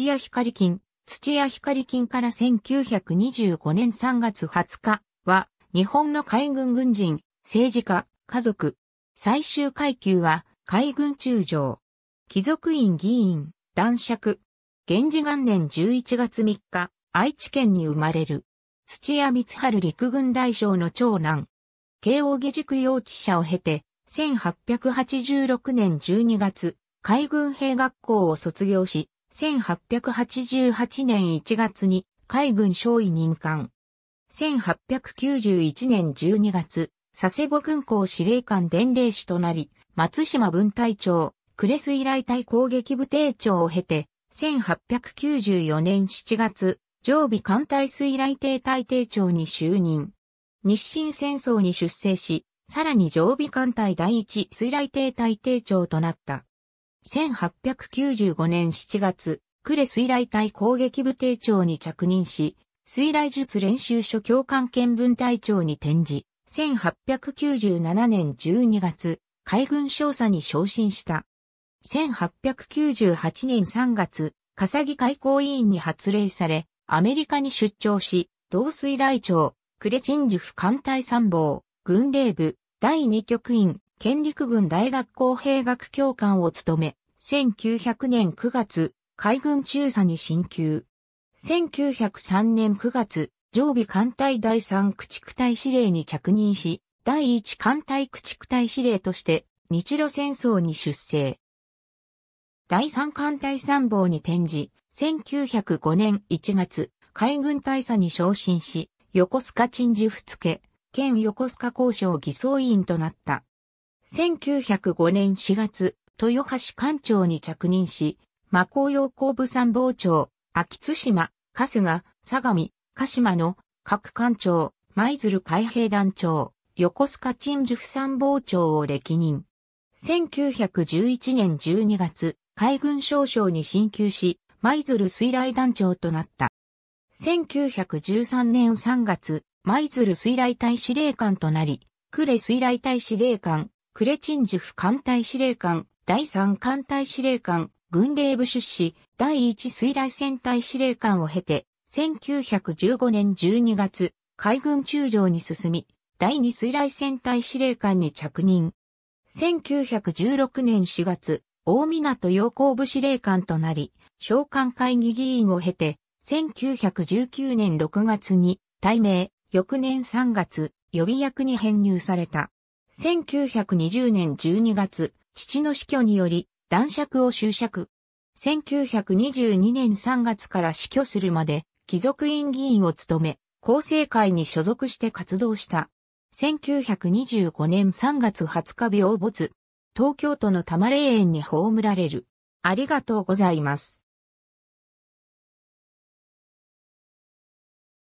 土屋光金、土屋光金から1925年3月20日は、日本の海軍軍人、政治家、家族。最終階級は、海軍中将。貴族院議員、男爵。源氏元年11月3日、愛知県に生まれる。土屋光春陸軍大将の長男。慶応義塾幼稚舎を経て、1886年12月、海軍兵学校を卒業し、1888年1月に海軍少尉任官。1891年12月、佐世保軍港司令官伝令士となり、松島分隊長、呉水雷隊攻撃部隊長を経て、1894年7月、常備艦隊水雷艇隊艇長に就任。日清戦争に出征し、さらに常備艦隊第一水雷艇隊艇長となった。1895年7月、呉水雷隊攻撃部隊長に着任し、水雷術練習所教官見分隊長に転じ、1897年12月、海軍少佐に昇進した。1898年3月、笠木海港委員に発令され、アメリカに出張し、同水雷長、呉鎮守府艦隊参謀、軍令部、第二局員、県陸軍大学校兵学教官を務め、1900年9月、海軍中佐に進級。1903年9月、常備艦隊第3駆逐隊司令に着任し、第1艦隊駆逐隊司令として、日露戦争に出征。第3艦隊参謀に転じ、1905年1月、海軍大佐に昇進し、横須賀鎮守府付、県横須賀交渉偽装委員となった。1905年4月、豊橋艦長に着任し、魔法用工部参謀長、秋津島、春日、相模、鹿島の各艦長、舞鶴海兵団長、横須賀守樹参謀長を歴任。1911年12月、海軍少将に進級し、舞鶴水雷団長となった。1913年3月、舞鶴水雷隊司令官となり、呉水雷隊司令官、クレチンジュフ艦隊司令官、第3艦隊司令官、軍令部出資、第1水雷戦隊司令官を経て、1915年12月、海軍中将に進み、第2水雷戦隊司令官に着任。1916年4月、大港洋行部司令官となり、召喚会議議員を経て、1919年6月に、対名、翌年3月、予備役に編入された。1920年12月、父の死去により、男爵を就爵。1922年3月から死去するまで、貴族院議員を務め、厚生会に所属して活動した。1925年3月20日病没。東京都の多摩霊園に葬られる。ありがとうございます。